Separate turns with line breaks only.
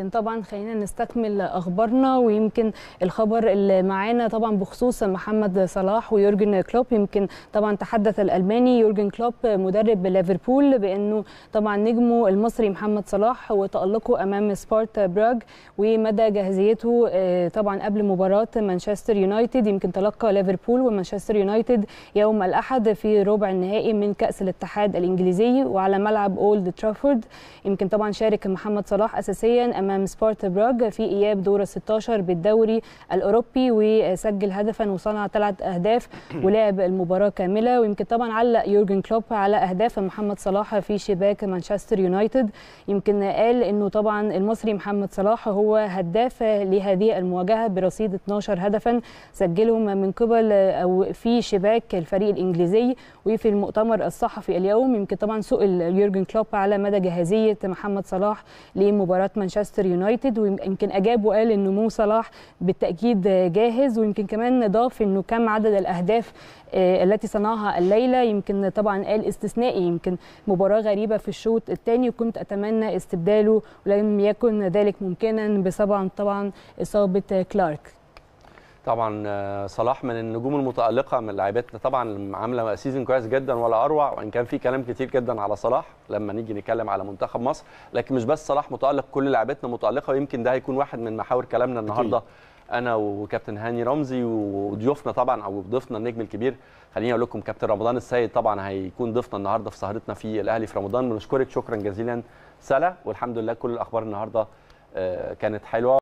لكن طبعا خلينا نستكمل اخبارنا ويمكن الخبر اللي معانا طبعا بخصوص محمد صلاح ويورجن كلوب يمكن طبعا تحدث الالماني يورجن كلوب مدرب ليفربول بانه طبعا نجمه المصري محمد صلاح وتالقه امام سبارتا براغ ومدى جاهزيته آه، طبعا قبل مباراه مانشستر يونايتد يمكن تلقى ليفربول ومانشستر يونايتد يوم الاحد في ربع النهائي من كاس الاتحاد الانجليزي وعلى ملعب اولد ترافورد يمكن طبعا شارك محمد صلاح اساسيا امام امام سبورت براج في اياب دور 16 بالدوري الاوروبي وسجل هدفا وصنع ثلاث اهداف ولعب المباراه كامله ويمكن طبعا علق يورجن كلوب على اهداف محمد صلاح في شباك مانشستر يونايتد يمكن قال انه طبعا المصري محمد صلاح هو هداف لهذه المواجهه برصيد 12 هدفا سجلهم من قبل او في شباك الفريق الانجليزي وفي المؤتمر الصحفي اليوم يمكن طبعا سئل يورجن كلوب على مدى جاهزيه محمد صلاح لمباراه مانشستر مانشستر يونايتد ويمكن اجاب وقال ان مو صلاح بالتاكيد جاهز ويمكن كمان ضاف انه كم عدد الاهداف آه، التي صنعها الليله يمكن طبعا قال استثنائي يمكن مباراه غريبه في الشوط الثاني وكنت اتمنى استبداله ولم يكن ذلك ممكنا بسبب طبعا اصابه كلارك
طبعا آه، صلاح من النجوم المتالقه من لاعيبتنا طبعا عامله سيزون كويس جدا ولا اروع وان كان في كلام كتير جدا على صلاح لما نيجي نتكلم على منتخب مصر لكن مش بس صلاح متالق كل لاعيبتنا متالقه ويمكن ده هيكون واحد من محاور كلامنا النهارده انا وكابتن هاني رمزي وضيوفنا طبعا او ضيفنا النجم الكبير خليني اقول لكم كابتن رمضان السيد طبعا هيكون ضيفنا النهارده في سهرتنا في الاهلي في رمضان بنشكرك شكرا جزيلا سلا والحمد لله كل الاخبار النهارده آه، كانت حلوه